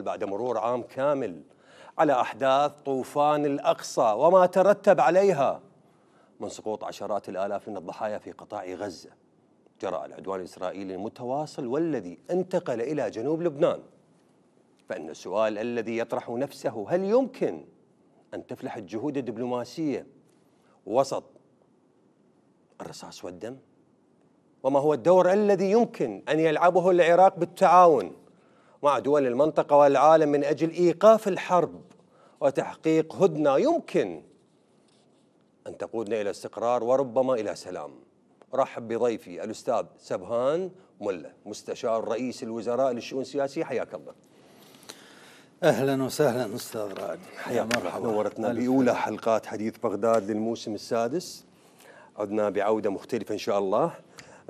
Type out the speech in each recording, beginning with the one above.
بعد مرور عام كامل على أحداث طوفان الأقصى وما ترتب عليها من سقوط عشرات الآلاف من الضحايا في قطاع غزة جرى العدوان الإسرائيلي المتواصل والذي انتقل إلى جنوب لبنان فإن السؤال الذي يطرح نفسه هل يمكن أن تفلح الجهود الدبلوماسية وسط الرصاص والدم؟ وما هو الدور الذي يمكن أن يلعبه العراق بالتعاون مع دول المنطقة والعالم من أجل إيقاف الحرب وتحقيق هدنة يمكن أن تقودنا إلى استقرار وربما إلى سلام رحب بضيفي الأستاذ سبهان ملا مستشار رئيس الوزراء للشؤون السياسية حياك الله اهلا وسهلا استاذ رائد يا مرحبا نورتنا باولى حلقات حديث بغداد للموسم السادس عدنا بعوده مختلفه ان شاء الله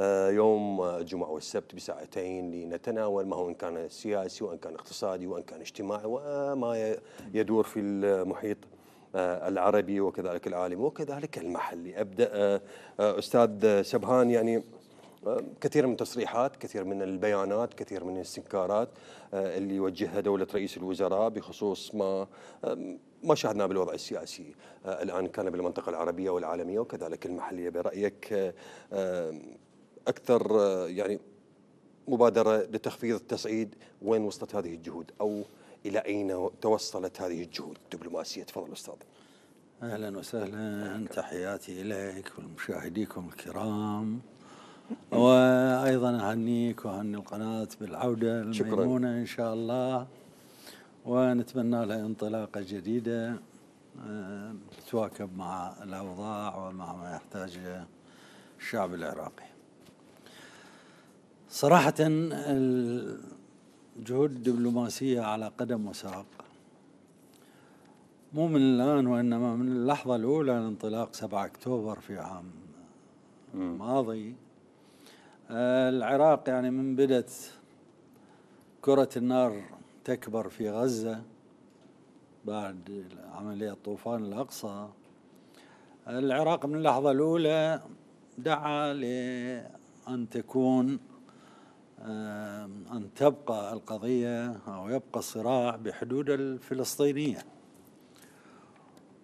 آه، يوم الجمعة والسبت بساعتين لنتناول ما هو إن كان سياسي وإن كان اقتصادي وإن كان اجتماعي وما يدور في المحيط آه، العربي وكذلك العالمي وكذلك المحلي أبدأ آه، أستاذ سبهان يعني كثير من التصريحات كثير من البيانات كثير من الاستنكارات اللي يوجهها دولة رئيس الوزراء بخصوص ما ما شاهدناه بالوضع السياسي الآن كان بالمنطقة العربية والعالمية وكذلك المحلية برأيك اكثر يعني مبادره لتخفيض التصعيد وين وصلت هذه الجهود او الى اين توصلت هذه الجهود الدبلوماسيه تفضل استاذ اهلا وسهلا نعم. تحياتي اليك ولمشاهديكم الكرام وايضا اهنيك واهني القناه بالعوده الميمونه ان شاء الله ونتمنى لها انطلاقه جديده تتواكب آه، مع الاوضاع ومع ما يحتاجه الشعب العراقي صراحة الجهود الدبلوماسية على قدم وساق مو من الآن وإنما من اللحظة الأولى لانطلاق 7 أكتوبر في عام الماضي العراق يعني من بدت كرة النار تكبر في غزة بعد عملية طوفان الأقصى العراق من اللحظة الأولى دعا لأن تكون أن تبقى القضية أو يبقى الصراع بحدود الفلسطينية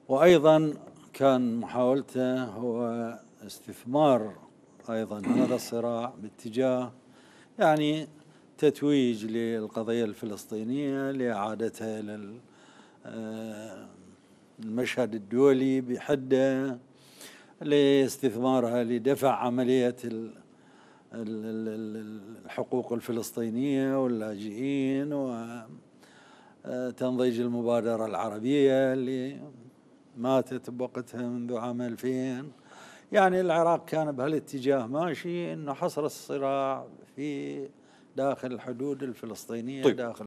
وأيضا كان محاولته هو استثمار أيضا هذا الصراع باتجاه يعني تتويج للقضية الفلسطينية لإعادتها إلى المشهد الدولي بحده لاستثمارها لدفع عملية الحقوق الفلسطينية واللاجئين وتنضيج آه، المبادرة العربية اللي ماتت بوقتها منذ عام 2000 يعني العراق كان بهالاتجاه ماشي انه حصر الصراع في داخل الحدود الفلسطينية طيب. داخل